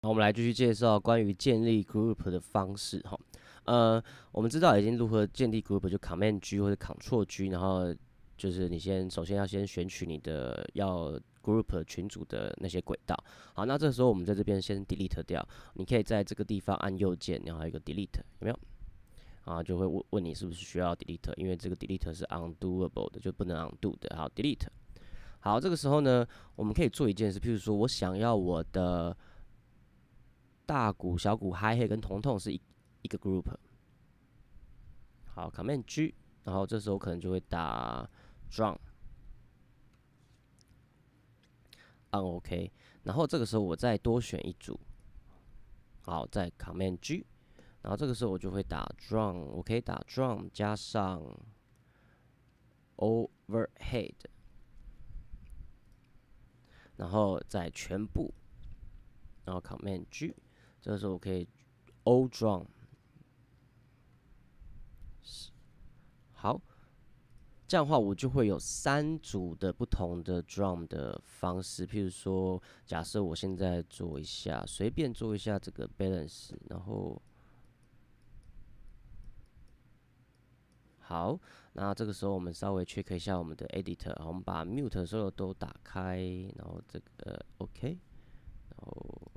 好，我们来继续介绍关于建立 group 的方式哈。呃，我们知道已经如何建立 group，就 c o m m a n d g 或者 c o n t l g。然后就是你先首先要先选取你的要 group 群组的那些轨道。好，那这时候我们在这边先 delete 掉。你可以在这个地方按右键，然后有一个 delete，有没有？啊，就会问问你是不是需要 delete，因为这个 delete 是 undoable 的，就不能 undo 的。好，delete。好，这个时候呢，我们可以做一件事，譬如说我想要我的大鼓、小鼓、嗨嘿跟彤彤是一一个 group。好，Command G，然后这时候可能就会打 Drum。啊，OK，然后这个时候我再多选一组。好，再 Command G，然后这个时候我就会打 Drum，我可以打 Drum 加上 Overhead，然后再全部，然后 Command G。这个时候我可以 O l drum，好，这样话我就会有三组的不同的 drum 的方式。譬如说，假设我现在做一下，随便做一下这个 balance，然后好，那这个时候我们稍微 check 一下我们的 editor，我们把 mute 所有都打开，然后这个 OK，然后。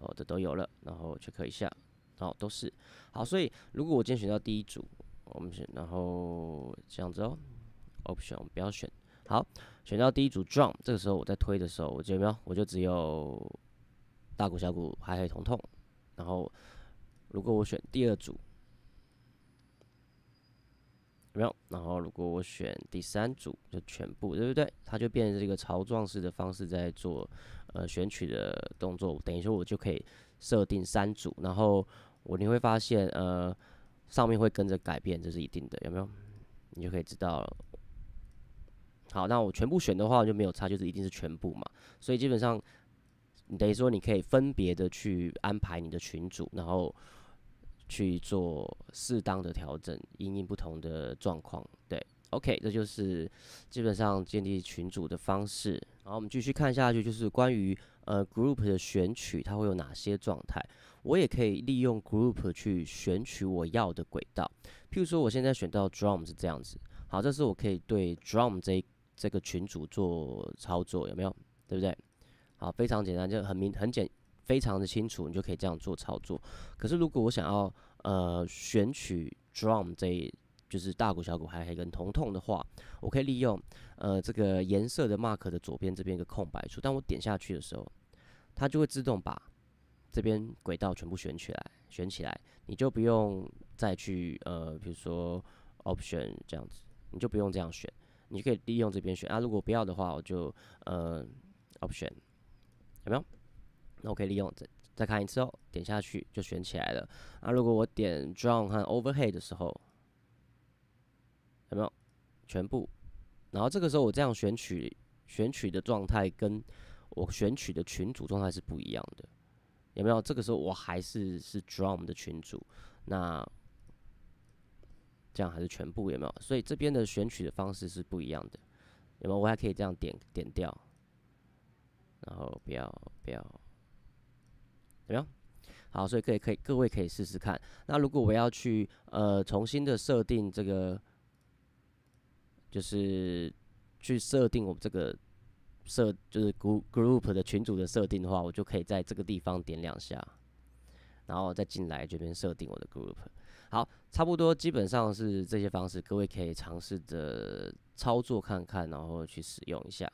哦，这都有了，然后就可以下，然后都是好。所以如果我今天选到第一组，我们选，然后这样子哦，option 不要选。好，选到第一组 drum，这个时候我在推的时候，我有没有？我就只有大鼓、小鼓，还嗨、疼痛。然后如果我选第二组，没有。然后如果我选第三组，就全部，对不对？它就变成这个潮状式的方式在做。呃，选取的动作，等于说我就可以设定三组，然后我你会发现，呃，上面会跟着改变，这是一定的，有没有？你就可以知道了。好，那我全部选的话，就没有差，就是一定是全部嘛。所以基本上，等于说你可以分别的去安排你的群组，然后去做适当的调整，因应不同的状况，对。OK，这就是基本上建立群组的方式。然后我们继续看下去，就是关于呃 group 的选取，它会有哪些状态？我也可以利用 group 去选取我要的轨道。譬如说，我现在选到 drum 是这样子。好，这是我可以对 drum 这这个群组做操作，有没有？对不对？好，非常简单，就很明很简，非常的清楚，你就可以这样做操作。可是如果我想要呃选取 drum 这一就是大股小股，还有跟疼痛的话，我可以利用呃这个颜色的 mark 的左边这边一个空白处，当我点下去的时候，它就会自动把这边轨道全部选起来，选起来，你就不用再去呃，比如说 option 这样子，你就不用这样选，你可以利用这边选啊。如果不要的话，我就呃 option 有没有？那我可以利用再看一次哦，点下去就选起来了。啊，如果我点 draw 和 overhead 的时候。有没有全部？然后这个时候我这样选取选取的状态，跟我选取的群主状态是不一样的。有没有？这个时候我还是是 Drum 的群主，那这样还是全部有没有？所以这边的选取的方式是不一样的。有没有？我还可以这样点点掉，然后不要不要，怎么样？好，所以可以可以，各位可以试试看。那如果我要去呃重新的设定这个。就是去设定我们这个设，就是 group group 的群组的设定的话，我就可以在这个地方点两下，然后再进来这边设定我的 group。好，差不多基本上是这些方式，各位可以尝试着操作看看，然后去使用一下。